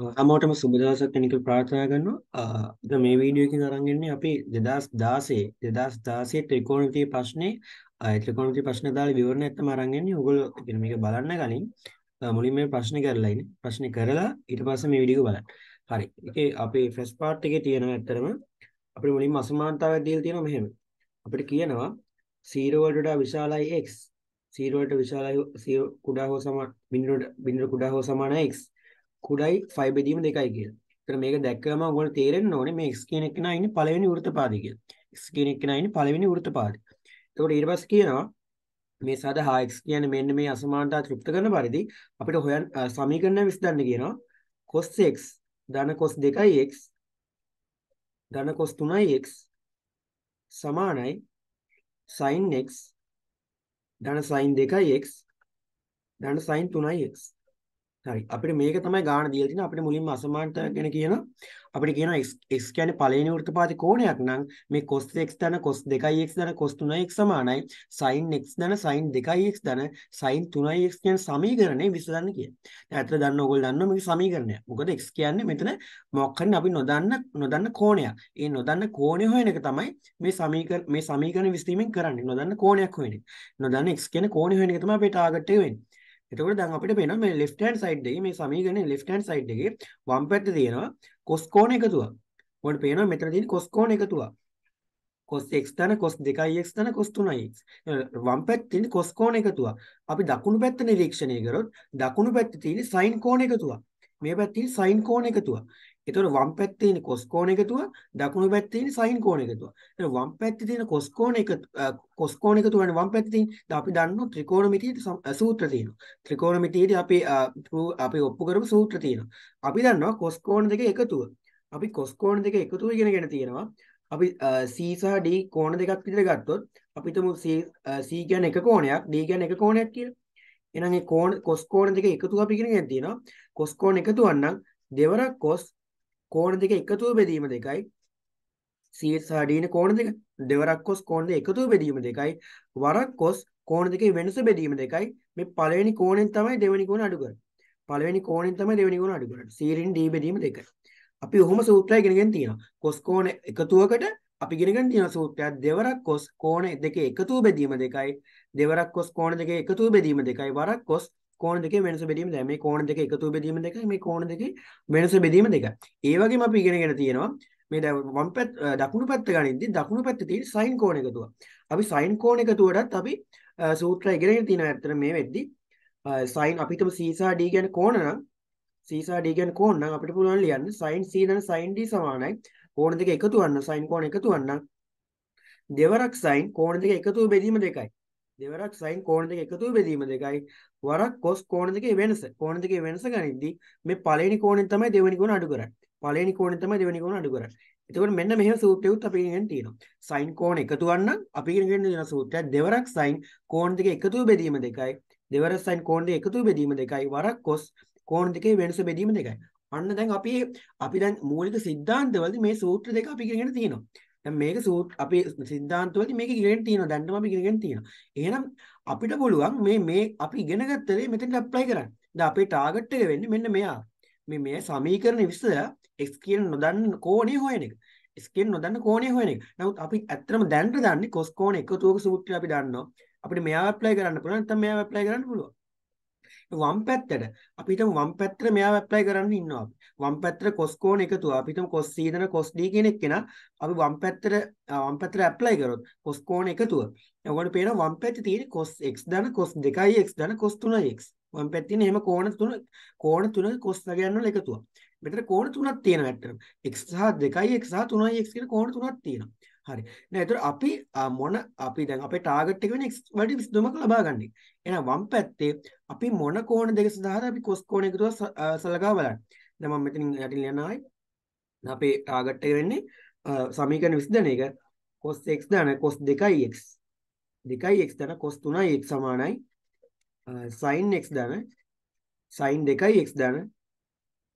හැමෝටම සුබ දවසක් කෙනෙක් ප්‍රාර්ථනා කරනවා. දැන් මේ වීඩියෝ එකකින් අරන් ඉන්නේ අපි 2016 2016 ත්‍රිකෝණమితి ප්‍රශ්නේ ත්‍රිකෝණమితి ප්‍රශ්න දාලා විවරණයක් තමයි අරන් ඉන්නේ. ඕගොල්ලෝ කියන්නේ මේක බලන්න කලින් මුලින් මේ ප්‍රශ්නේ කරලා ඉන්නේ. ප්‍රශ්නේ කරලා ඊට පස්සේ මේ වීඩියෝ බලන්න. හරි. ඒකේ අපේ ෆස්ට් පාර්ට් එකේ තියෙනවා ඇත්තරම අපිට මුලින්ම අසමානතාවයක් දීලා තියෙනවා මෙහෙම. අපිට කියනවා 0 වලට වඩා විශාලයි x 0 වලට විශාලයි 0 කුඩා හෝ සමාන බිඳුවට බිඳුව කුඩා හෝ සමානයි x කුඩයි 5 බෙදීම 2යි කියලා. ඒතර මේක දැක්කම ඔයගොල්ලෝ තේරෙන්න ඕනේ මේ x කියන එක නා ඉන්නේ පළවෙනි වෘත්තපාදේ කියලා. x කියන එක නා ඉන්නේ පළවෙනි වෘත්තපාදේ. එතකොට ඊට පස්සේ කියනවා මේ සඳහා x කියන්නේ මෙන්න මේ අසමානතාව තෘප්ත කරන පරිදි අපිට හොයන් සමීකරණ විසඳන්න කියනවා cos x ධන cos 2x ධන cos 3x සමානයි sin x ධන sin 2x ධන sin 3x හරි අපිට මේක තමයි ගාණ දීලා තිනවා අපිට මුලින්ම අසමානතා ගැන කියනවා අපිට කියනවා x x කියන්නේ පළවෙනි වෘත්තපාති කෝණයක් නම් මේ cos x ධන cos 2x ධන cos 3x සමානයි sin x ධන sin 2x ධන sin 3x කියන සමීකරණය විසඳන්න කියන. දැන් ඇත්තට දන්න ඕගොල්ලෝ දන්නවා මේක සමීකරණයක්. මොකද x කියන්නේ මෙතන මොකක් හරි අපි නොදන්න නොදන්න කෝණයක්. ඒ නොදන්න කෝණය හොයන එක තමයි මේ සමීකරණ මේ සමීකරණ විසඳීමෙන් කරන්නේ. නොදන්න කෝණයක් හොයන එක. නොදන්න x කියන කෝණය හොයන එක තමයි අපේ ටාගට් එක වෙන්නේ. එතකොට දැන් අපිට පේනවා මේ left hand side එකේ මේ සමීකරණයේ left hand side එකේ වම් පැත්තේ තියෙනවා cos කෝණ එකතුව. ඔබට පේනවා මෙතන තියෙන cos කෝණ එකතුව. cos x තන cos 2x තන cos 3x. වම් පැත්තේ තියෙන cos කෝණ එකතුව. අපි දකුණු පැත්ත නිරීක්ෂණය කරොත් දකුණු පැත්තේ තියෙන sin කෝණ එකතුව. මේ පැත්තේ sin කෝණ එකතුව. ඒතකොට වම් පැත්තේ තියෙන cos කෝණ එකතුව දකුණු පැත්තේ තියෙන sin කෝණ එකතුව. එතන වම් පැත්තේ තියෙන cos කෝණ එක cos කෝණ එකතුව වෙන වම් පැත්තේ තියෙන. අපි දන්නවා ත්‍රිකෝණමිතියේ සූත්‍ර තියෙනවා. ත්‍රිකෝණමිතියේදී අපි අපි ඔප්පු කරපු සූත්‍ර තියෙනවා. අපි දන්නවා cos කෝණ දෙක එකතුව. අපි cos කෝණ දෙක එකතුව ඉගෙනගෙන තියෙනවා. අපි C සහ D කෝණ දෙකක් විතර ගත්තොත් අපි හිතමු C C කියන්නේ එක කෝණයක් D කියන්නේ එක කෝණයක් කියලා. එහෙනම් මේ කෝණ cos කෝණ දෙක එකතුව අපි ඉගෙනගෙන තියෙනවා. cos කෝණ එකතුවක් නම් දෙවරක් cos කෝණ දෙක එකතුව බෙදීම දෙකයි CH සහ D කෝණ දෙක දෙවරක් කොස් කෝණ දෙක එකතුව බෙදීම දෙකයි වරක් කොස් කෝණ දෙකේ වෙනස බෙදීම දෙකයි මේ පළවෙනි කෝණයෙන් තමයි දෙවෙනි කෝණ අඩු කරන්නේ පළවෙනි කෝණයෙන් තමයි දෙවෙනි කෝණ අඩු කරන්නේ සීරින් D බෙදීම දෙකයි අපි ඔහොම සූත්‍රය ඉගෙනගෙන තියෙනවා කොස් කෝණ එකතුවකට අපි ඉගෙනගෙන තියෙන සූත්‍රයක් දෙවරක් කොස් කෝණ දෙකේ එකතුව බෙදීම දෙකයි දෙවරක් කොස් කෝණ දෙකේ එකතුව බෙදීම දෙකයි වරක් කොස් කෝණ දෙකේ වෙනස බෙදීම දෙකයි. මේ කෝණ දෙක එකතු බෙදීම දෙකයි. මේ කෝණ දෙකේ වෙනස බෙදීම දෙකයි. ඒ වගේම අපි ඉගෙනගෙන තියෙනවා මේ දැන් වම් පැත් දකුණු පැත්ත ගනිද්දී දකුණු පැත්තේ තියෙන සයින් කෝණ එකතුව. අපි සයින් කෝණ එකතුවටත් අපි සූත්‍රය ඉගෙනගෙන තියෙනවා. ඇත්තට මේ වෙද්දී සයින් අපි හිතමු C සහ D කියන්නේ කෝණ නම් C සහ D කියන්නේ කෝණ නම් අපිට පුළුවන් ලියන්න සයින් C දන සයින් D සමානයි කෝණ දෙක එකතු වන්න සයින් කෝණ එකතු වන්න දෙවරක් සයින් කෝණ දෙක එකතු බෙදීම දෙකයි. දෙවරක් සයින් කෝණ දෙක එකතු බෙදීම දෙකයි වරක් cos කෝණ දෙකේ වෙනස කෝණ දෙකේ වෙනස ගනිද්දී මේ පළවෙනි කෝණයෙන් තමයි දෙවෙනි කෝණ අඩු කරන්නේ පළවෙනි කෝණයෙන් තමයි දෙවෙනි කෝණ අඩු කරන්නේ එතකොට මෙන්න මෙහෙම සූත්‍රයක්ත් අපි ඉගෙන තියෙනවා sin කෝණ එකතු වන්න අපි ඉගෙන ගන්න සූත්‍රය දෙවරක් sin කෝණ දෙක එකතු බෙදීම දෙකයි දෙවරක් sin කෝණ දෙක එකතු බෙදීම දෙකයි වරක් cos කෝණ දෙකේ වෙනස බෙදීම දෙකයි අන්න දැන් අපි අපි දැන් මූලික සිද්ධාන්තවලදී මේ සූත්‍ර දෙක අපි ඉගෙනගෙන තියෙනවා දැන් මේක සූත් අපේ සිද්ධාන්තවලදී මේක ඉගෙන තියෙනවා. දැන්ම අපි ඉගෙන තියෙනවා. එහෙනම් අපිට පුළුවන් මේ මේ අපි ඉගෙන ගත්ත දේ මෙතෙන්ට ඇප්ලයි කරන්න. දැන් අපේ ටාගට් එක වෙන්නේ මෙන්න මෙයා. මේ මේ සමීකරණ විසඳලා x කියන නොදන්න කෝණේ හොයන එක. x කියන නොදන්න කෝණේ හොයන එක. නමුත් අපි ඇත්තටම දැනට දන්නේ cos කෝණ එකතුවක සූත්‍රය අපි දන්නවා. අපිට මෙයා ඇප්ලයි කරන්න පුළුවන් නැත්නම් මෙයා ඇප්ලයි කරන්න පුළුවන්. වම් පැත්තට අපි හිතමු වම් පැත්තට මෙයාව ඇප්ලයි කරන්න ඉන්නවා අපි. වම් පැත්තට cos කෝණ එකතුව අපි හිතමු cos c දන cos d කියන එක්කෙනා අපි වම් පැත්තට වම් පැත්තට ඇප්ලයි කරොත් cos කෝණ එකතුව. එතකොට පේනවා වම් පැත්තේ තියෙන cos x දන cos 2x දන cos 3x. වම් පැත්තේ තියෙන එහෙම කෝණ තුන කෝණ තුන cos ගන්න එකතුව. මෙතන කෝණ තුනක් තියෙනවා ඇත්තටම. x සහ 2x සහ 3x කියන කෝණ තුනක් තියෙනවා. හරි. නෑ ඒතර අපි මොන අපි දැන් අපේ ටාගට් එක වෙන්නේ x වලට 22ක් ලබා ගන්න. එහෙනම් වම් පැත්තේ අපි මොන කෝණ දෙක සඳහාද අපි cos කෝණ එකතුව සලකා බලන්න. දැන් මම මෙතනින් යටින් යන ආයි. අපේ ටාගට් එක වෙන්නේ සමීකරණ 20 එක cos x දාන cos 2x 2x දාන cos 3x සමානයි sin x දාන sin 2x දාන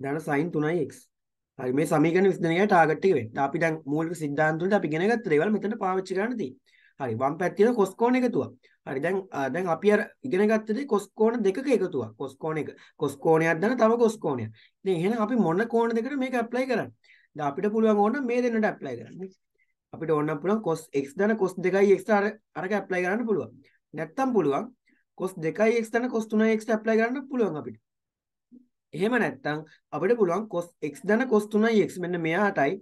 දාන sin 3x හරි මේ සමීකරණ විශ්ලේෂණය ටාගට් එක වෙන්න. අපි දැන් මූලික සිද්ධාන්ත වලදී අපි ඉගෙන ගත්ත දේවල් මෙතන පාවිච්චි කරන්න තියෙන්නේ. හරි වම් පැත්තේ තියෙන cos කෝණ එකතුවක්. හරි දැන් දැන් අපි අර ඉගෙන ගත්ත දේ cos කෝණ දෙකක එකතුවක්. cos කෝණ එක. cos කෝණයක් දන්න තව cos කෝණයක්. ඉතින් එහෙනම් අපි මොන කෝණ දෙකට මේක apply කරන්නේ? දැන් අපිට පුළුවන් ඕන මේ දෙන්නට apply කරන්න. අපිට ඕන නම් පුළුවන් cos x දන cos 2x අර අරක apply කරන්න පුළුවන්. නැත්තම් පුළුවන් cos 2x දන cos 3x apply කරන්න පුළුවන් අපිට. එහෙම නැත්තම් අපිට පුළුවන් cos x ධන cos 3x මෙන්න මෙයාටයි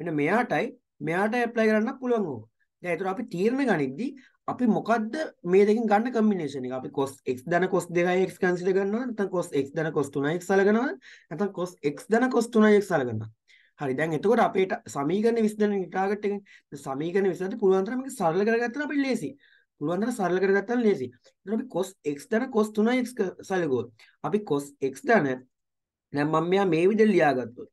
මෙන්න මෙයාටයි මෙයාටයි ඇප්ලයි කරන්න පුළුවන් ඕක. දැන් ඒතර අපි තීරණ ගනිද්දී අපි මොකද්ද මේ දෙකෙන් ගන්න කම්බිනේෂන් එක? අපි cos x ධන cos 2x කන්සිඩර් කරනවා නැත්නම් cos x ධන cos 3x සලකනවා නැත්නම් cos x ධන cos 3x සලකනවා. හරි දැන් එතකොට අපේට සමීකරණ 20 දෙනෙන ටාගට් එකෙන් සමීකරණ 20ට පුළුවන් තරම් මේක සරල කරගත්තම අපි ලේසි. පුළුවන් තරම් සරල කරගත්තම ලේසි. එතකොට අපි cos x ධන cos 3x සලකුවොත් අපි cos x ධන දැන් මම මෙයා මේ විදිහට ලියාගත්තොත්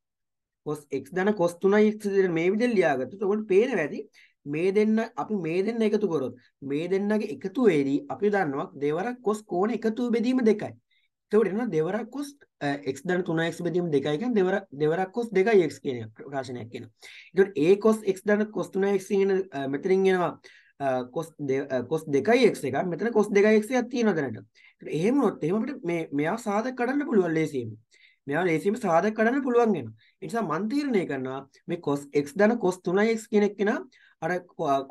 cos x ධන cos 3x විදිහට මේ විදිහට ලියාගත්තොත් ඔකට පේනවා ඇති මේ දෙන්න අපි මේ දෙන්න එකතු කරොත් මේ දෙන්නගේ එකතු වෙදී අපි දන්නවා දෙවරක් cos කෝණ එකතු බෙදීම දෙකයි. එතකොට එනවා දෙවරක් cos x ධන 3x බෙදීම දෙකයි කියන්නේ දෙවර දෙවරක් cos 2x කියන ප්‍රකාශනයක් එනවා. එතකොට a cos x ධන cos 3x කියන මෙතනින් එනවා cos cos 2x එකක් මෙතන cos 2x එකක් තියෙනවා දැනට. එහෙම වුණොත් එහෙම අපිට මේ මෙයා සාධක කඩන්න පුළුවන් ලේසියෙන්. මෙයා ලේසියෙන්ම සාධක කඩන්න පුළුවන් වෙනවා. ඒ නිසා මම තීරණය කරනවා මේ cos x ධන cos 3x කියන එක කෙනා අර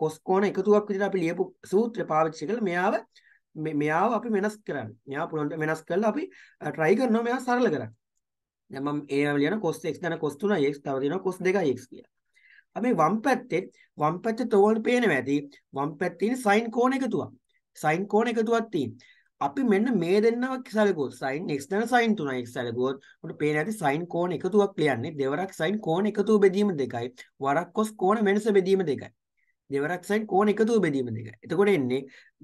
cos කෝණ එකතුවක් විදිහට අපි ලියපු සූත්‍රය පාවිච්චි කරලා මෙයාව මෙයාව අපි වෙනස් කරන්න. මෙයා පුළුවන් වෙනස් කරලා අපි try කරනවා මෙයා සරල කරන්න. දැන් මම ඒව ලියන cos x ධන cos 3x තව දෙනවා cos 2x කියලා. අපි වම් පැත්තේ වම් පැත්තේ තෝරන පේනවා ඇති. වම් පැත්තේ sin කෝණ එකතුවක්. sin කෝණ එකතුවක් තියෙනවා. අපි මෙන්න මේ දෙන්නව සැලකුවොත් සයින් එක්ස්ටර්නල් සයින් තුනයි සැලකුවොත් අපිට පේන ඇති සයින් කෝණ එකතුවක් ලියන්නේ දෙවරක් සයින් කෝණ එකතුව බෙදීම දෙකයි වරක් cos කෝණ වෙනස බෙදීම දෙකයි දෙවරක් සයින් කෝණ එකතුව බෙදීම දෙකයි එතකොට එන්නේ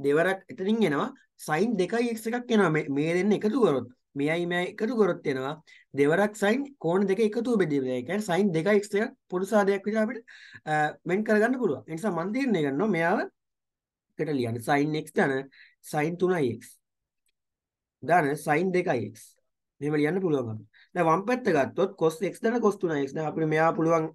දෙවරක් එතනින් එනවා සයින් දෙකයි x එකක් එනවා මේ දෙන්න එකතු කරොත් මෙයයි මෙයයි එකතු කරොත් එනවා දෙවරක් සයින් කෝණ දෙක එකතු බෙදීම දෙක. ඒ කියන්නේ සයින් 2x එකක් පොදු සාධයක් විදිහට අපිට මෙන් කරගන්න පුළුවන්. ඒ නිසා මම තීරණය කරනවා මෙයාව එකට ලියන්න. sin x ධන sin 3x. දාන sin 2x. මෙහෙම ලියන්න පුළුවන් අපිට. දැන් වම් පැත්ත ගත්තොත් cos x දන cos 3x. දැන් අපිට මෙයා පුළුවන්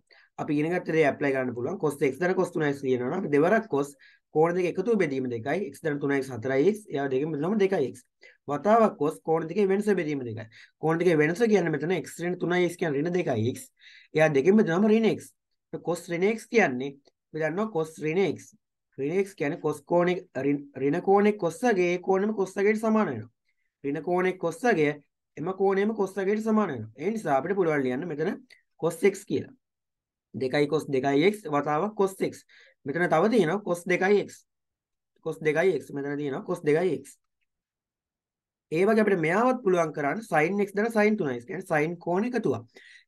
අපි ඉගෙන ගත්ත දේ ඇප්ලයි කරන්න පුළුවන්. cos x දන cos 3x කියනවා නම් අපි දෙවරක් cos කෝණ දෙක එකතු බෙදීම 2යි x දන 3x 4x. ඒවා දෙකම බෙදනම 2x. වතාවක් cos කෝණ දෙකේ වෙනස බෙදීම 2යි. කෝණ දෙකේ වෙනස කියන්නේ මෙතන x ඍණ 3x කියන්නේ ඍණ 2x. ඒවා දෙකම බෙදනම ඍණ x. cos ඍණ x කියන්නේ අපි දන්නවා cos ඍණ x. ඍණ x කියන්නේ cos කෝණේ ඍණ කෝණේ cos ගේ කෝණෙම cos ගෙට සමාන වෙනවා. ඍණ කෝණයේ කොස්සගය එම කෝණයම කොස්සගයට සමාන වෙනවා. ඒ නිසා අපිට පුළුවන් ලියන්න මෙතන cos x කියලා. 2යි cos 2x වතාවක් cos x. මෙතන තව තියෙනවා cos 2x. cos 2x මෙතන තියෙනවා cos 2x. ඒ වගේ අපිට මෙයාවත් පුළුවන් කරන්න sin x දන sin 3x කියන්නේ sin කෝණ එකතුවක්.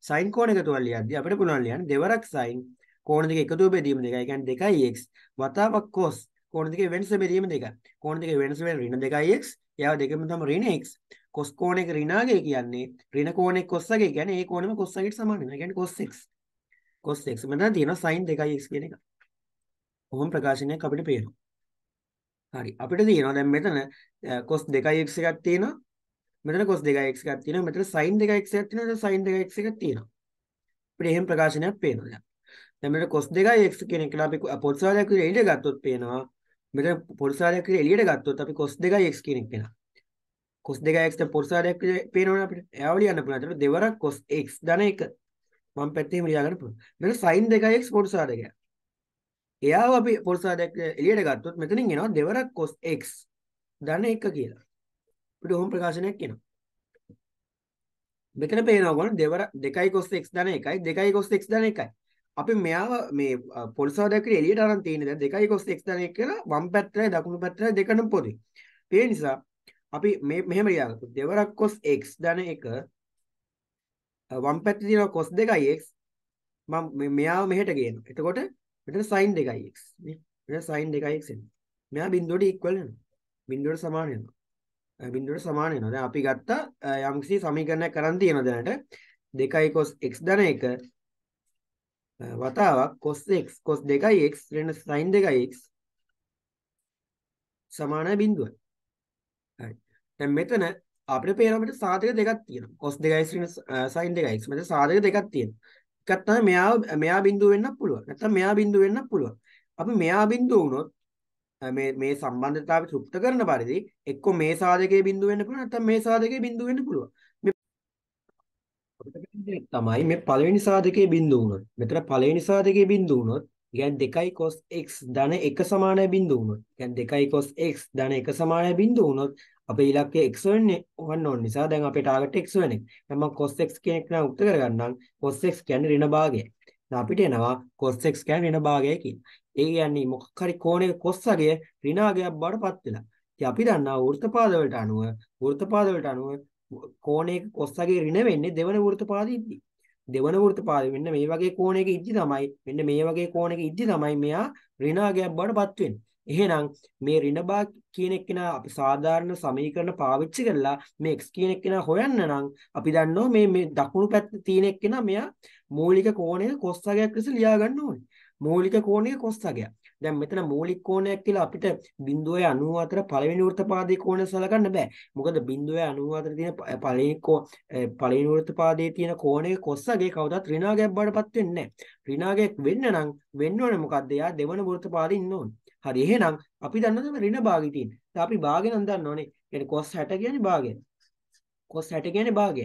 sin කෝණ එකතුවක් ලියද්දී අපිට පුළුවන් ලියන්න දෙවරක් sin කෝණ දෙක එකතුව බෙදීම දෙකයි කියන්නේ 2x වතාවක් cos කෝණ දෙකේ වෙනස බෙදීම දෙකයි. කෝණ දෙකේ වෙනස වෙන ඍණ 2x එයාව දෙකම තමයි ඍණ x cos කෝණ එක ඍණාගේ කියන්නේ ඍණ කෝණෙක් cos එකේ කියන්නේ ඒ කෝණයම cos එකට සමාන වෙනවා. ඒ කියන්නේ cos x. cos x මෙතන තියෙනවා sin 2x කියන එක. කොහොම ප්‍රකාශනයක් අපිට පේනවා. හරි අපිට තියෙනවා දැන් මෙතන cos 2x එකක් තියෙනවා. මෙතන cos 2x එකක් තියෙනවා. මෙතන sin 2x එකක් තියෙනවා. sin 2x එකක් තියෙනවා. අපිට එහෙම ප්‍රකාශනයක් පේනවා දැන්. දැන් මෙතන cos 2x කියන එක කියලා අපි පොත්සාලයක් විදිහට ගත්තොත් පේනවා මෙතන පොරුසාරයක් කියලා එළියට ගත්තොත් අපි cos 2x කියන එක වෙනවා. cos 2x දැන් පොරුසාරයක් කියලා පේනවනේ අපිට. එයාව ලියන්න පුළුවන්. ඒතර දෙවරක් cos x ධන 1. මම පැත්තෙම ලියා ගන්න පුළුවන්. මෙතන sin 2x පොරුසාරයක්. එයාව අපි පොරුසාරයක් එළියට ගත්තොත් මෙතනින් එනවා දෙවරක් cos x ධන 1 කියලා. අපිට ඔහොම ප්‍රකාශනයක් එනවා. මෙතන පේනවා කොහොමද දෙවර 2 cos x ධන 1යි 2 cos x ධන 1යි. අපි මෙයාව මේ පොලිසාවදැක්කේ එළියට අරන් තියෙන දැන් 2.x ධනයක් කියලා වම් පැත්තයි දකුණු පැත්තයි දෙකම පොදි. ඒ නිසා අපි මේ මෙහෙම ලියාගත්තු දෙවරක් cos x ධන 1 වම් පැත්තේ තියෙන cos 2x මම මෙයාව මෙහෙට ගේනවා. එතකොට මෙතන sin 2x නේ. මෙතන sin 2x එනවා. මෙයා බිඳුවට ඉක්වල් වෙනවා. බිඳුවට සමාන වෙනවා. බිඳුවට සමාන වෙනවා. දැන් අපි ගත්ත යම්කිසි සමීකරණයක් කරන් තියෙනවා දැනට 2 cos x ධන 1 වතාවක් cos x cos 2x ඍණ sin 2x සමාන බිඳුවයි. හරි. දැන් මෙතන අපිට පේනකොට සාධක දෙකක් තියෙනවා. cos 2x ඍණ sin 2x මෙතන සාධක දෙකක් තියෙනවා. එකක් තමයි මෙයා මෙයා බිඳුව වෙන්නත් පුළුවන්. නැත්නම් මෙයා බිඳුව වෙන්නත් පුළුවන්. අපි මෙයා බිඳුව වුණොත් මේ මේ සම්බන්ධතාවය තෘප්ත කරන පරිදි එක්ක මේ සාධකයේ බිඳුව වෙන්න පුළුවන් නැත්නම් මේ සාධකයේ බිඳුව වෙන්න පුළුවන්. තමයි මේ පළවෙනි සාධකයේ බිඳුව උනොත්. මෙතන පළවෙනි සාධකයේ බිඳුව උනොත්, කියන්නේ 2 cos x ධන 1 සමානයි බිඳුව උනොත්. කියන්නේ 2 cos x ධන 1 සමානයි බිඳුව උනොත් අපේ ඉලක්කය x වෙන්නේ වන්න ඕන නිසා දැන් අපේ ටාගට් x වෙන එක. දැන් මම cos x කියන එක නම් උත්තර කරගන්නම්. cos x කියන්නේ ඍණ භාගය. දැන් අපිට එනවා cos x කියන්නේ ඍණ භාගය කියලා. ඒ කියන්නේ මොකක් හරි කෝණයක cos අගය ඍණාගයක් බවට පත් වෙලා. ඉතින් අපි දන්නා වෘත්තපාද වලට අනුව වෘත්තපාද වලට අනුව කෝණයක කොස්සගේ ඍණ වෙන්නේ දෙවන වෘත්තපාදයේදී. දෙවන වෘත්තපාදයේ මෙන්න මේ වගේ කෝණයක ඉද්දි තමයි මෙන්න මේ වගේ කෝණයක ඉද්දි තමයි මෙයා ඍණාගයක් බවටපත් වෙන්නේ. එහෙනම් මේ ඍණ බා කියන එක්කෙනා අපි සාධාරණ සමීකරණ පාවිච්චි කරලා මේ x කියන එක්කෙනා හොයන්න නම් අපි දන්නවා මේ මේ දකුණු පැත්ත තියෙන එක්කෙනා මෙයා මූලික කෝණයක cos අගයක් ලෙස ලියා ගන්න ඕනේ. මූලික කෝණයක cos අගයක්. දැන් මෙතන මූලික කෝණයක් කියලා අපිට 0.94 පළවෙනි වෘත්තපාදයේ කෝණය සලකන්න බෑ. මොකද 0.94 තියෙන පළවෙනි පළවෙනි වෘත්තපාදයේ තියෙන කෝණය කොස්සගේ කවදාත් ඍණාගයක් බඩපත් වෙන්නේ නැහැ. ඍණාගයක් වෙන්න නම් වෙන්න ඕනේ මොකද්ද? යා දෙවන වෘත්තපාදයේ ඉන්න ඕනේ. හරි එහෙනම් අපි දන්නවා ඍණ භාගය තියෙන. අපි භාගය නම් දන්නවනේ. කියන්නේ කොස් 60 කියන්නේ භාගය. කොස් 60 කියන්නේ භාගය.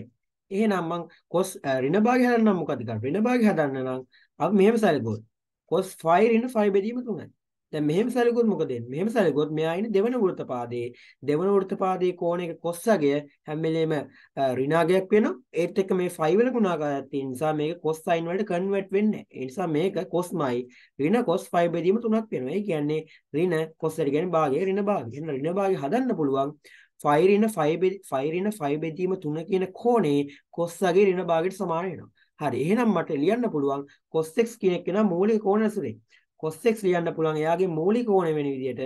එහෙනම් මං කොස් ඍණ භාගය හදන්න මොකද කරන්නේ? ඍණ භාගය හදන්න නම් අපි මෙහෙම සැලකුවොත් cos 5 into 5 බෙදීම 3යි. දැන් මෙහෙම සැලකුවොත් මොකද වෙන්නේ? මෙහෙම සැලකුවොත් මෙයා ඉන්නේ දෙවන වෘත්තපාදයේ. දෙවන වෘත්තපාදයේ කෝණයක cos අගය හැම වෙලේම ඍණාගයක් වෙනවා. ඒත් එක්ක මේ 5 වල ගුණාකාරයක් තියෙන නිසා මේක cos sin වලට convert වෙන්නේ නැහැ. ඒ නිසා මේක cosමයි ඍණ cos 5 බෙදීම 3ක් වෙනවා. ඒ කියන්නේ ඍණ cos එක කියන්නේ භාගය ඍණ භාගය. එහෙනම් ඍණ භාගය හදන්න පුළුවන් 5 ඍණ 5 5 ඍණ 5 බෙදීම 3 කියන කෝණේ cos අගේ ඍණ භාගයට සමාන වෙනවා. හරි එහෙනම් මට ලියන්න පුළුවන් cos x කියන එක නම් මූලික කෝණ ඇසුරේ cos x ලියන්න පුළුවන් එයාගේ මූලික කෝණ වෙන විදිහට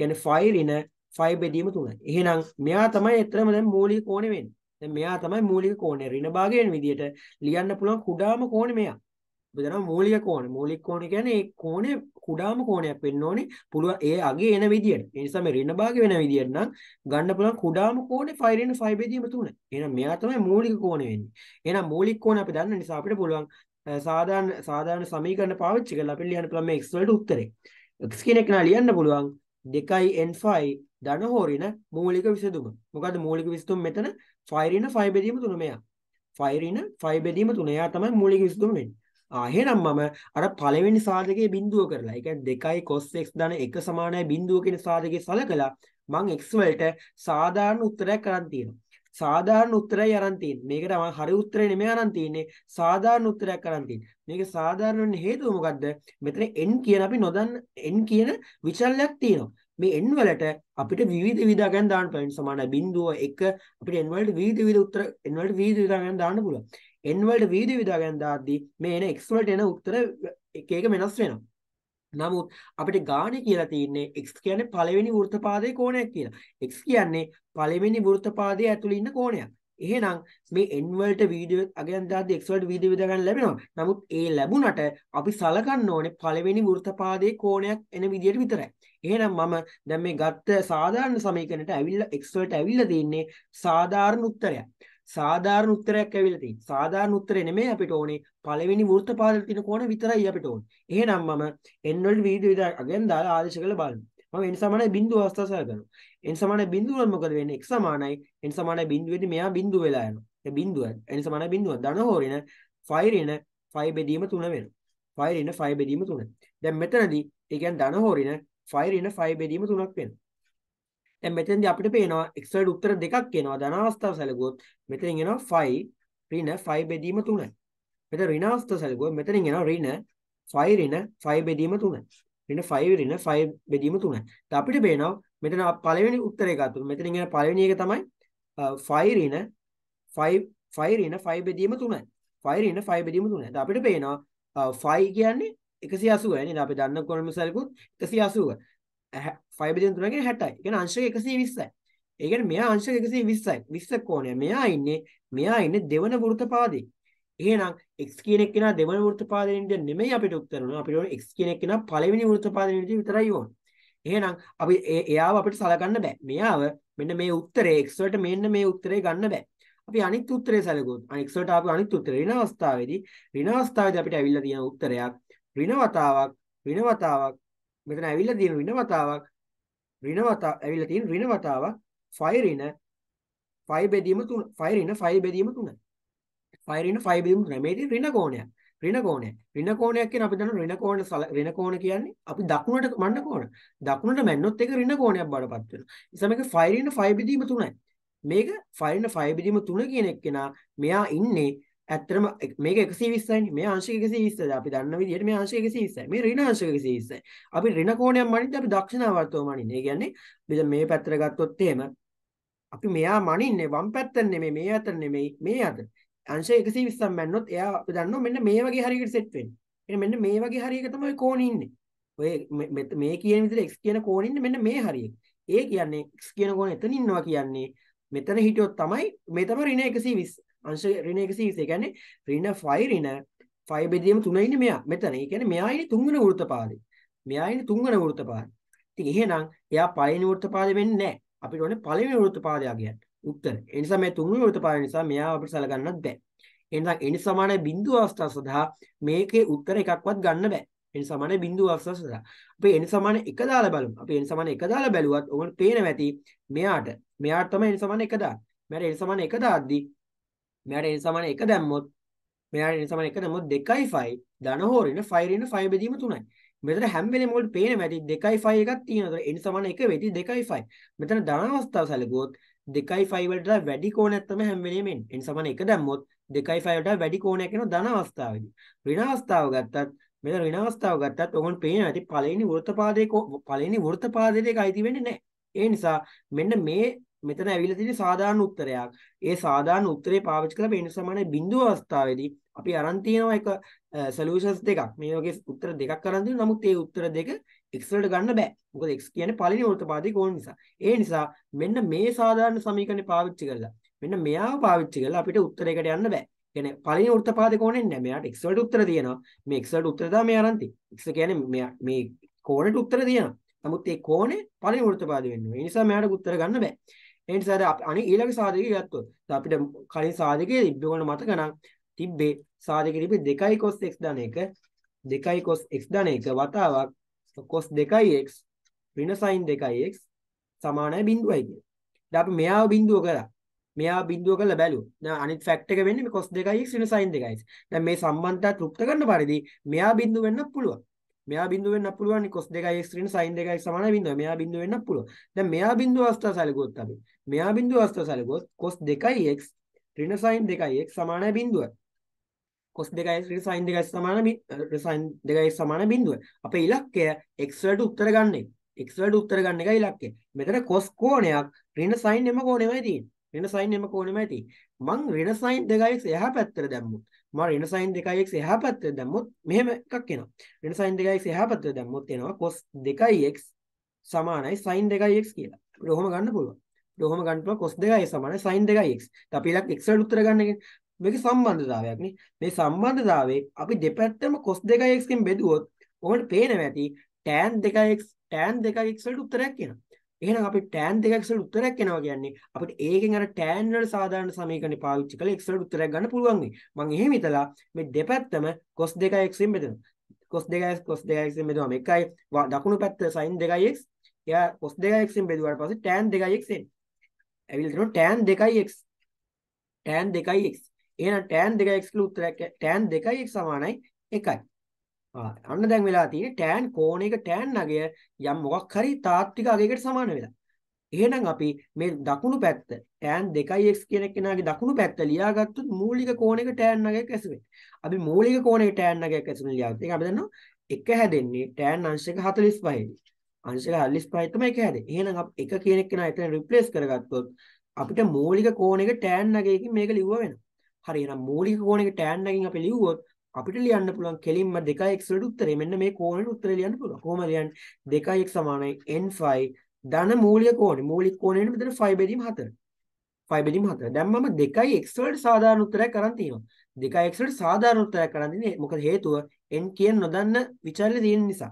කියන්නේ 5 ඍණ 5 බෙදීම 3 එහෙනම් මෙයා තමයි ඇත්තම දැන් මූලික කෝණ වෙන්නේ දැන් මෙයා තමයි මූලික කෝණේ ඍණ භාගය වෙන විදිහට ලියන්න පුළුවන් කුඩාම කෝණේ මෙයා බුදුරම මූලික කෝණ මූලික කෝණ කියන්නේ ඒ කෝණේ කුඩාම කෝණයක් වෙන්න ඕනේ පුළුවන් ඒ අගේ එන විදියට ඒ නිසා මේ ඍණ භාගය වෙන විදියට නම් ගන්න පුළුවන් කුඩාම කෝණේ 5 ඍණ 5 බෙදීම 3 එහෙනම් මෙයා තමයි මූලික කෝණය වෙන්නේ එහෙනම් මූලික කෝණ අපි දන්න නිසා අපිට පුළුවන් සාධාරණ සාධාරණ සමීකරණ පාවිච්චි කරලා අපිට ලියන්න පුළුවන් මේ x වලට උත්තරේ x කියන එක නා ලියන්න පුළුවන් 2n5 ධන හෝරින මූලික විසඳුම. මොකද්ද මූලික විසඳුම මෙතන 5 ඍණ 5 බෙදීම 3 මෙයා. 5 ඍණ 5 බෙදීම 3 එයා තමයි මූලික විසඳුම වෙන්නේ. එහෙනම් මම අර පළවෙනි සාධකයේ බිඳුව කරලා. ඒ කියන්නේ 2යි cos x ධන 1 සමානයි බිඳුව කියන සාධකයේ සලකලා මම x වලට සාධාරණ උත්තරයක් කරන් තියෙනවා. සාධාරණ උත්තරය අරන් තියෙන්නේ. මේකට මම හරි උත්තරේ නෙමෙයි අරන් තියෙන්නේ. සාධාරණ උත්තරයක් කරන් තියෙන්නේ. මේක සාධාරණ වෙන්න හේතුව මොකද්ද? මෙතන n කියන අපි නොදන්න n කියන විචල්යක් තියෙනවා. මේ n වලට අපිට විවිධ විවිධයන් දාන්න පුළුවන් සමානයි 0 1 අපිට n වලට විවිධ විවිධ උත්තර n වලට විවිධ විවිධයන් දාන්න පුළුවන් n වලට වීදි විදා ගන්න දාද්දී මේ එන x වලට එන උත්තර එක එක වෙනස් වෙනවා. නමුත් අපිට ගාණේ කියලා තියෙන්නේ x කියන්නේ පළවෙනි වෘත්තපාදයේ කෝණයක් කියලා. x කියන්නේ පළවෙනි වෘත්තපාදයේ ඇතුළේ ඉන්න කෝණයක්. එහෙනම් මේ n වලට වීඩියෝ අගයන් දාද්දී x වලට වීඩියෝ විද ගන්න ලැබෙනවා. නමුත් ඒ ලැබුණට අපි සලකන්න ඕනේ පළවෙනි වෘත්තපාදයේ කෝණයක් එන විදියට විතරයි. එහෙනම් මම දැන් මේ ගත්ත සාධාරණ සමීකරණයට ඇවිල්ලා x වලට ඇවිල්ලා තියෙන්නේ සාධාරණ උත්තරයක්. සාධාරණ උත්තරයක් ඇවිල්ලා තියෙන්නේ. සාධාරණ උත්තරේ නෙමෙයි අපිට ඕනේ. පළවෙනි වෘත්තපාදවල තියෙන කෝණ විතරයි අපිට ඕනේ. එහෙනම් මම n වලට විවිධ විදිහට අගෙන් දාලා ආදේශ කරලා බලමු. මම n සමානයි බිඳුව අවස්ථාව සහ කරනවා. n සමානයි බිඳුව නම් මොකද වෙන්නේ? x සමානයි n සමානයි බිඳුවෙදි මෙයා බිඳුව වෙලා යනවා. ඒ බිඳුව n සමානයි බිඳුව. ධන හෝරින 5 රින 5 බෙදීම 3 වෙනවා. 5 රින 5 බෙදීම 3. දැන් මෙතනදී ඒ කියන්නේ ධන හෝරින 5 රින 5 බෙදීම 3ක් වෙනවා. දැන් මෙතෙන්දී අපිට පේනවා x වලට උත්තර දෙකක් එනවා ධනාවස්ථාව සැලකුවොත් මෙතනින් එනවා 5 ඍණ 5 බෙදීම 3යි මෙතන ඍණාවස්ථාව සැලකුවොත් මෙතනින් එනවා ඍණ 5 ඍණ 5 බෙදීම 3යි ඍණ 5 ඍණ 5 බෙදීම 3යි දැන් අපිට පේනවා මෙතන පළවෙනි උත්තරේ ගත්තොත් මෙතනින් එන පළවෙනි එක තමයි 5 ඍණ 5 5 ඍණ 5 බෙදීම 3යි 5 ඍණ 5 බෙදීම 3යි දැන් අපිට පේනවා 5 කියන්නේ 180 නේද අපි දන්න කොනම සැලකුවොත් 180 5 බෙදෙන 3 කියන්නේ 60යි. ඒ කියන්නේ අංශක 120යි. ඒ කියන්නේ මෙයා අංශක 120යි. 20 කෝණය. මෙයා ඉන්නේ මෙයා ඉන්නේ දෙවන වෘත්තපාදයේ. එහෙනම් x කියන එක කෙනා දෙවන වෘත්තපාදයේ ඉඳ නෙමෙයි අපිට උත්තර උනේ. අපිට ඕනේ x කියන එක කෙනා පළවෙනි වෘත්තපාදයේ ඉඳ විතරයි ඕනේ. එහෙනම් අපි එයාව අපිට සලකන්න බෑ. මෙයාව මෙන්න මේ උත්තරේ x වලට මෙන්න මේ උත්තරේ ගන්න බෑ. අපි අනිත් උත්තරේ සැලකුවොත් අනිත් x වලට ආපු අනිත් උත්තරේ ඍණ අවස්ථාවේදී ඍණ අවස්ථාවේදී අපිට ඇවිල්ලා තියෙන උත්තරයක් ඍණ වතාවක් ඍණ වතාවක් මෙතන ඇවිල්ලා තියෙන ඍණවතාවක් ඍණවතා ඇවිල්ලා තියෙන ඍණවතාවක් 5 ඍණ 5 බෙදීම 3 5 ඍණ 5 බෙදීම 3 5 ඍණ 5 බෙදීම 3 මේ තියෙන ඍණ කෝණයක් ඍණ කෝණය ඍණ කෝණයක් කියන අපි දන්න ඍණ කෝණ ඍණ කෝණ කියන්නේ අපි දකුණට මන්න කෝණ දකුණට මැන්නොත් ඒක ඍණ කෝණයක් බඩපත් වෙනවා ඉතින් මේක 5 ඍණ 5 බෙදීම 3යි මේක 5 ඍණ 5 බෙදීම 3 කියන එක්කෙනා මෙයා ඉන්නේ ඇත්තරම මේක 120යිනේ මේ අංශික 120ද අපි දන්න විදිහට මේ අංශික 120යි මේ ඍණ අංශික 120යි අපි ඍණ කෝණයක් මනින්ද අපි දක්ෂිනාවර්තව මනින්නේ ඒ කියන්නේ මේ පැත්තට ගත්තොත් එහෙම අපි මෙයා මනින්නේ වම් පැත්ත නෙමෙයි මේ අත නෙමෙයි මේ අත අංශික 120ක් මැන්නොත් එයා අපි දන්නවා මෙන්න මේ වගේ හරියකට සෙට් වෙන්නේ මෙන්න මේ වගේ හරියක තමයි කෝණ ඉන්නේ ඔය මේ කියන විදිහට x කියන කෝණ ඉන්නේ මෙන්න මේ හරියක ඒ කියන්නේ x කියන කෝණ එතන ඉන්නවා කියන්නේ මෙතන හිටියොත් තමයි මේ තමයි ඍණ 120 අංශ ඍණ 120 කියන්නේ ඍණ 5 ඍණ 5 බෙදීම 3 ඉන්නේ මෙයා මෙතන. ඒ කියන්නේ මෙයා ඉන්නේ තුන්වෙනි වෘත්තපාදේ. මෙයා ඉන්නේ තුන්වෙනි වෘත්තපාදේ. ඉතින් එහෙනම් එයා පළවෙනි වෘත්තපාදේ වෙන්නේ නැහැ. අපිට ඕනේ පළවෙනි වෘත්තපාදය ගියත් උත්තර. ඒ නිසා මේ තුන්වෙනි වෘත්තපාදේ නිසා මෙයා අපිට සලකන්නත් බෑ. එහෙනම් n සමාන බිඳුව අවස්ථාව සඳහා මේකේ උත්තර එකක්වත් ගන්න බෑ. n සමාන බිඳුව අවස්ථාව සඳහා. අපි n සමාන 1 දාලා බලමු. අපි n සමාන 1 දාලා බැලුවත් ඕකට පේනවා ඇති මෙයාට. මෙයාට තමයි n සමාන 1 දාන්නේ. මට n සමාන 1 දාද්දී මෙයාට n සමාන 1 දැම්මොත් මෙයාට n සමාන 1 දැම්මොත් 2යි 5 ධන හෝරින 5 ඍණ 5 බෙදීම 3යි. මෙතන හැම වෙලේම ඔයාලට පේනවා ඇති 2යි 5 එකක් තියෙනවා. ඒතර n සමාන 1 වෙති 2යි 5. මෙතන ධන අවස්ථාව සැලකුවොත් 2යි 5 වලට වැඩි කෝණයක් තමයි හැම වෙලේම එන්නේ. n සමාන 1 දැම්මොත් 2යි 5 වලට වැඩි කෝණයක් එනවා ධන අවස්ථාවේදී. ඍණ අවස්ථාව ගත්තත් මෙතන ඍණ අවස්ථාව ගත්තත් ඔගොන් පේනවා ඇති පළවෙනි වෘත්තපාදයේ පළවෙනි වෘත්තපාදයේ එකයි තියෙන්නේ නැහැ. ඒ නිසා මෙන්න මේ මෙතන ඇවිල්ලා තියෙන සාධාරණ උත්තරයක්. ඒ සාධාරණ උත්තරේ පාවිච්චි කරලා පේන සමාන බිඳුව අවස්ථාවේදී අපි අරන් තියෙනවා එක සොලියුෂන්ස් දෙකක්. මේ වගේ උත්තර දෙකක් අරන් තියෙනවා. නමුත් ඒ උත්තර දෙක x වලට ගන්න බෑ. මොකද x කියන්නේ පළවෙනි වෘත්තපාදී කෝණ නිසා. ඒ නිසා මෙන්න මේ සාධාරණ සමීකරණේ පාවිච්චි කරලා මෙන්න මෙයාව පාවිච්චි කරලා අපිට උත්තරයකට යන්න බෑ. කියන්නේ පළවෙනි වෘත්තපාදී කෝණෙන් නෑ. මෙයාට x වලට උත්තර තියෙනවා. මේ x වලට උත්තර තමයි අරන් තියෙන්නේ. x කියන්නේ මෙයා මේ කෝණයට උත්තර තියෙනවා. නමුත් ඒ කෝණය පළවෙනි වෘත්තපාදී වෙන්න ඕනේ. ඒ නිසා මෙයාට උත්තර ගන්න බෑ. ඒ නිසා දැන් අනේ ඊළඟ සාධකය ගත්තොත් දැන් අපිට කලින් සාධකයේ තිබුණ මතක නම් තිබ්බේ සාධකෙ තිබ්බේ 2 cos x ධන 1 2 cos x ධන 1 වතාවක් cos 2x ඍණ sin 2x සමානයි බිඳුවයි කියන. දැන් අපි මෙයාව බිඳුව කරා. මෙයා බිඳුව කරලා බැලුවා. දැන් අනිත් ෆැක්ට් එක වෙන්නේ මේ cos 2x ඍණ sin 2x. දැන් මේ සම්බන්ධය තෘප්ත කරන පරිදි මෙයා බිඳුව වෙන්නත් පුළුවන්. මෙයා බිඳුව වෙන්නත් පුළුවන් cos 2x ඍණ sin 2x සමානයි බිඳුව. මෙයා බිඳුව වෙන්නත් පුළුවන්. දැන් මෙයා බිඳුව අවස්ථාව සැලකුවොත් අපි මෙයා බිඳුව අවස්ථාව සැලකුවොත් cos 2x ඍණ sin 2x සමානයි බිඳුව. cos 2x ඍණ sin 2x සමාන sin 2x සමාන බිඳුව. අපේ ඉලක්කය x වලට උත්තර ගන්න එක. x වලට උත්තර ගන්න එකයි ඉලක්කය. මෙතන cos කෝණයක් ඍණ sin එම කෝණෙමයි තියෙන්නේ. ඍණ sin එම කෝණෙමයි තියෙන්නේ. මං ඍණ sin 2x එහා පැත්තට දැම්මොත් මා ඍණ sin 2x එහා පැත්තට දැම්මොත් මෙහෙම එකක් එනවා. ඍණ sin 2x එහා පැත්තට දැම්මොත් එනවා cos 2x සමානයි sin 2x කියලා. අපිට ඔහොම ගන්න පුළුවන්. අපිට ඔහොම ගන්න පුළුවන් cos 2y සමානයි sin 2x. දැන් අපි ඉලක්ක x වලට උත්තර ගන්න එක මේකේ සම්බන්ධතාවයක් නේ. මේ සම්බන්ධතාවයේ අපි දෙපැත්තම cos 2x කින් බෙදුවොත් ඔකට පේනවා ඇති tan 2x tan 2x වලට උත්තරයක් එනවා. එහෙනම් අපි tan 2x වල උත්තරයක් එනවා කියන්නේ අපිට ඒකෙන් අර tan වල සාධාරණ සමීකරණي පාවිච්චි කරලා x වලට උත්තරයක් ගන්න පුළුවන් වෙයි. මම එහෙම හිතලා මේ දෙපැත්තම cos 2x ෙන් බෙදනවා. cos 2x cos 2x ෙන් බෙදුවම 1යි දකුණු පැත්ත sin 2x එයා cos 2x ෙන් බෙදුවාට පස්සේ tan 2x එන්නේ. ඇවිල්ලා දෙනවා tan 2x tan 2x එහෙනම් tan 2x වල උත්තරයක් tan 2x සමානයි 1යි. අන්න දැන් වෙලා තියෙන්නේ tan කෝණයක tan අගය යම් මොකක් හරි තාත්වික අගයකට සමාන වෙලා. එහෙනම් අපි මේ දකුණු පැත්ත tan 2x කියන කෙනාගේ දකුණු පැත්ත ලියාගත්තොත් මූලික කෝණයක tan අගයක් ඇති වෙනවා. අපි මූලික කෝණයක tan අගයක් ඇති වෙන ලියාගත්තා. ඒක අපි දන්නවා එක හැදෙන්නේ tan අංශක 45 දී. අංශක 45 තමයි එක හැදෙන්නේ. එහෙනම් අපි එක කියන කෙනා එතන රිප්ලේස් කරගත්තොත් අපිට මූලික කෝණයක tan අගයකින් මේක ලිව්ව වෙනවා. හරි එහෙනම් මූලික කෝණයක tan අගකින් අපි ලිව්වොත් අපිට ලියන්න පුළුවන් කෙලින්ම 2x වලට උත්තරේ මෙන්න මේ කෝණයට උත්තරේ ලියන්න පුළුවන්. කොහොමද ලියන්නේ? 2x n5 ධන මූලික කෝණේ. මූලික කෝණයට මෙතන 5 බෙදීම 4. 5 බෙදීම 4. දැන් මම 2x වලට සාධාරණ උත්තරයක් අරන් තියෙනවා. 2x වලට සාධාරණ උත්තරයක් අරන් තින්නේ මොකද හේතුව n කියන නොදන්න විචල්‍ය තියෙන නිසා.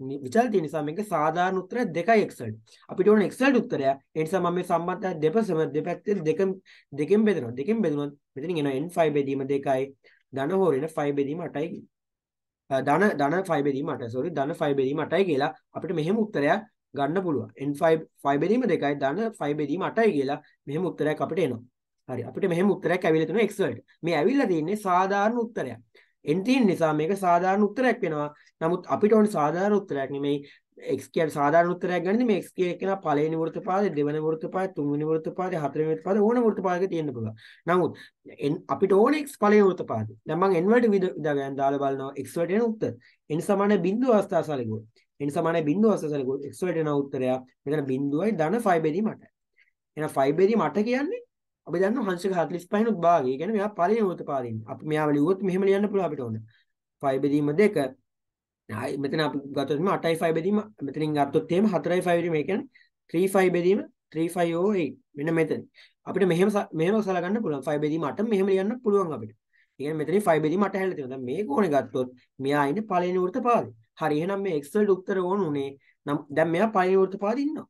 විචල්‍ය තියෙන නිසා මේක සාධාරණ උත්තරය 2x වලට. අපිට ඕන x වලට උත්තරය. ඒ නිසා මම මේ සම්බන්ධය දෙපසම දෙපැත්තෙන් දෙකෙන් දෙකෙන් බෙදනවා. දෙකෙන් බෙදුනොත් මෙතනින් එනවා n5 බෙදීම 2යි ධන හෝරෙන 5 බෙදීම 8යි ධන ධන 5 බෙදීම 8 sorry ධන 5 බෙදීම 8යි කියලා අපිට මෙහෙම උත්තරයක් ගන්න පුළුවන් n5 5 බෙදීම 2යි ධන 5 බෙදීම 8යි කියලා මෙහෙම උත්තරයක් අපිට එනවා හරි අපිට මෙහෙම උත්තරයක් ඇවිල්ලා තියෙනවා x වලට මේ ඇවිල්ලා තියෙන්නේ සාධාරණ උත්තරයක් n තියෙන නිසා මේක සාධාරණ උත්තරයක් වෙනවා නමුත් අපිට ඕනේ සාධාරණ උත්තරයක් නෙමෙයි x කිය අපි සාධාරණ උත්තරයක් ගන්නේ මේ x කිය එකන පළවෙනි වෘත්තපාදේ දෙවෙනි වෘත්තපාදේ තුන්වෙනි වෘත්තපාදේ හතරවෙනි වෘත්තපාදේ ඕන වෘත්තපාදයක තියෙන්න පුළුවන්. නමුත් අපිට ඕන x පළවෙනි වෘත්තපාදේ. දැන් මම n වලට විදා ගන්න දාලා බලනවා x වලට එන උත්තර. n සමාන බිංදුව අවස්ථාසලෙකුත්. n සමාන බිංදුව අවස්ථාසලෙකුත් x වලට එන උත්තරය මෙතන බිංදුවයි ධන 5 බෙදී මට. එහෙනම් 5 බෙදී මට කියන්නේ අපි දන්නවා හංශක 45 නුත් භාගය. ඒ කියන්නේ මෙයා පළවෙනි වෘත්තපාදේ ඉන්නේ. අපි මෙයා වල ඉුවොත් මෙහෙම ලියන්න පුළුවන් අපිට ඕන. 5 බෙදීම 2 හයි මෙතන අපි ගත්තොත් මේ 8යි 5 බෙදීම මෙතනින් ගත්තොත් එහෙම 4යි 5 බෙදීම ඒ කියන්නේ 3 5 බෙදීම 3 5 08 මෙන්න මෙතන අපිට මෙහෙම මෙහෙම සලකන්න පුළුවන් 5 බෙදීම 8 මෙහෙම ලියන්න පුළුවන් අපිට. ඒ කියන්නේ මෙතනින් 5 බෙදීම 8 හැලලා තියෙනවා. දැන් මේ කෝණේ ගත්තොත් මෙයා ඉන්නේ පළවෙනි වෘත්ත පාදේ. හරි එහෙනම් මේ x වලට උත්තර ඕන උනේ. දැන් මෙයා පළවෙනි වෘත්ත පාදේ ඉන්නවා.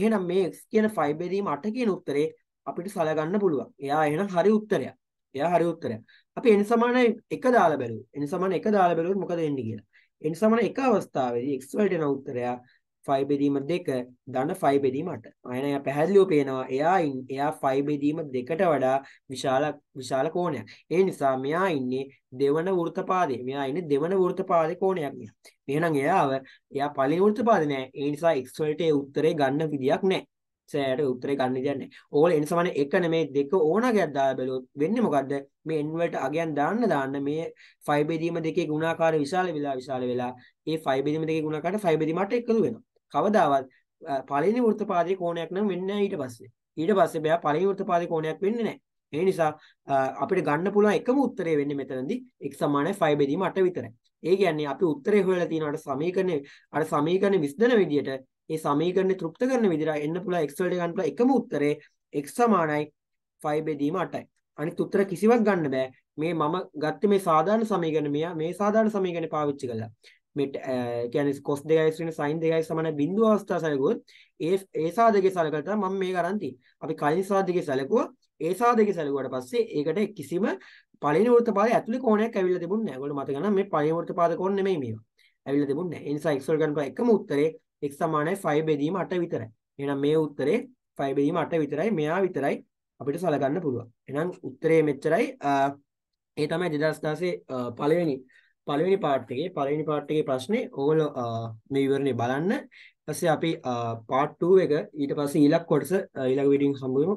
එහෙනම් මේ x කියන 5 බෙදීම 8 කියන උත්තරේ අපිට සලකන්න පුළුවන්. එයා එහෙනම් හරි උත්තරයක්. එයා හරි උත්තරයක්. අපි n සමාන 1 දාලා බලමු. n සමාන 1 දාලා බලුවොත් මොකද වෙන්නේ කියලා. ඒ නිසා මම එක අවස්ථාවේදී x වලට එන උත්තරය 5 බෙදීම 2 ධන 5 බෙදීම 8. අයනය පැහැදිලිව පේනවා එයා එයා 5 බෙදීම 2ට වඩා විශාල විශාල කෝණයක්. ඒ නිසා මෙයා ඉන්නේ දෙවන වෘත්තපාදයේ. මෙයා ඉන්නේ දෙවන වෘත්තපාදයේ කෝණයක් මෙයා. එහෙනම් එයාව එයා පළවෙනි වෘත්තපාදේ නෑ. ඒ නිසා x වලට ඒ උත්තරේ ගන්න විදියක් නෑ. සෑයට උත්තරේ ගන්න දෙන්නේ. ඕල n සමාන 1 නෙමේ 2 ඕනගයක් දාලා බැලුවොත් වෙන්නේ මොකද්ද? මේ n වලට අගයන් දාන්න දාන්න මේ 5 බෙදීම දෙකේ ගුණාකාර විශාල වෙලා විශාල වෙලා ඒ 5 බෙදීම දෙකේ ගුණාකාරට 5 බෙදීම 8 එකතු වෙනවා. කවදාවත් පළවෙනි වෘත්තපාදයේ කෝණයක් නම් වෙන්නේ නැහැ ඊට පස්සේ. ඊට පස්සේ බෑ පළවෙනි වෘත්තපාදයේ කෝණයක් වෙන්නේ නැහැ. ඒ නිසා අපිට ගන්න පුළුවන් එකම උත්තරේ වෙන්නේ මෙතනදී x 5 බෙදීම 8 විතරයි. ඒ කියන්නේ අපි උත්තරේ හොයලා තියනවාට සමීකරණේ අර සමීකරණේ විසඳන විදියට මේ සමීකරණය තෘප්ත කරන විදිහට එන්න පුළුවන් x වලට ගන්න පුළුවන් එකම උත්තරේ x 5 බෙදීම 8යි. අනිත් උත්තර කිසිවක් ගන්න බෑ. මේ මම ගත්තේ මේ සාධාරණ සමීකරණ මෙයා මේ සාධාරණ සමීකරණේ පාවිච්චි කළා. මේ කියන්නේ cos 2යි sin 2යි සමාන බිඳුව අවස්ථා සැලකුවොත් ඒ ඒ සාධකයේ සැලකලා තමයි මම මේ කරන් තියෙන්නේ. අපි කලින් සාධකයේ සැලකුවා ඒ සාධකයේ සැලකුවාට පස්සේ ඒකට කිසිම පළවෙනි වෘත්තපාදයේ ඇතුලේ කොණයක් ඇවිල්ලා තිබුණේ නැහැ. ඔයගොල්ලෝ මතක ගන්න මේ පළවෙනි වෘත්තපාද කොණ නෙමෙයි මේවා. ඇවිල්ලා තිබුණේ නැහැ. ඒ නිසා x වල ගන්න එකම උත්තරේ x 5 බෙදීම 8 විතරයි. එහෙනම් මේ උත්තරේ 5 බෙදීම 8 විතරයි. මෙයා විතරයි අපිට සලකන්න පුළුවන්. එහෙනම් උත්තරේ මෙච්චරයි. ඒ තමයි 2016 පළවෙනි පළවෙනි පාර්ට් එකේ පළවෙනි පාර්ට් එකේ ප්‍රශ්නේ ඕගොල්ලෝ මේ විවරණය බලන්න. ඊපස්සේ අපි පාර්ට් 2 එක ඊට පස්සේ ඊළඟ කොටස ඊළඟ වීඩියෝ හම්බ වෙමු.